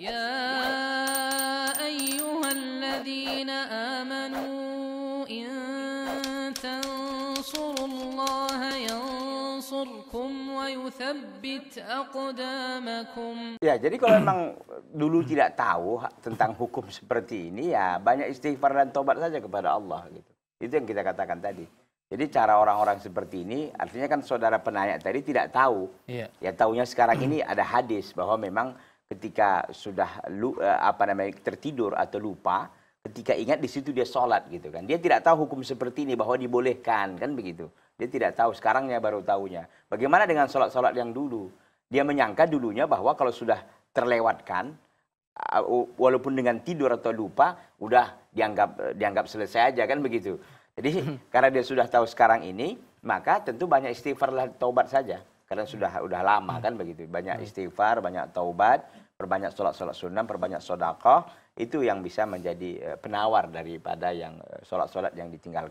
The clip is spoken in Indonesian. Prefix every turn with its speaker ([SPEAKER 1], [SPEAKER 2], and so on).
[SPEAKER 1] يا أيها الذين آمنوا إن تنصروا الله ينصركم ويثبت أقدامكم
[SPEAKER 2] Ya jadi kalau memang dulu tidak tahu tentang hukum seperti ini ya banyak istighfar dan tobat saja kepada Allah gitu. Itu yang kita katakan tadi. Jadi cara orang-orang seperti ini, artinya kan saudara penanya tadi tidak tahu. Iya. Ya taunya sekarang ini ada hadis bahwa memang ketika sudah eh, apa namanya tertidur atau lupa ketika ingat di situ dia sholat gitu kan dia tidak tahu hukum seperti ini bahwa dibolehkan kan begitu dia tidak tahu sekarangnya baru tahunya bagaimana dengan sholat sholat yang dulu dia menyangka dulunya bahwa kalau sudah terlewatkan walaupun dengan tidur atau lupa udah dianggap eh, dianggap selesai aja kan begitu jadi karena dia sudah tahu sekarang ini maka tentu banyak istighfar lah taubat saja karena sudah udah lama kan begitu. Banyak hmm. istighfar, banyak taubat, perbanyak sholat-sholat sunnah, perbanyak sodakoh. Itu yang bisa menjadi eh, penawar daripada yang eh, sholat-sholat yang ditinggalkan.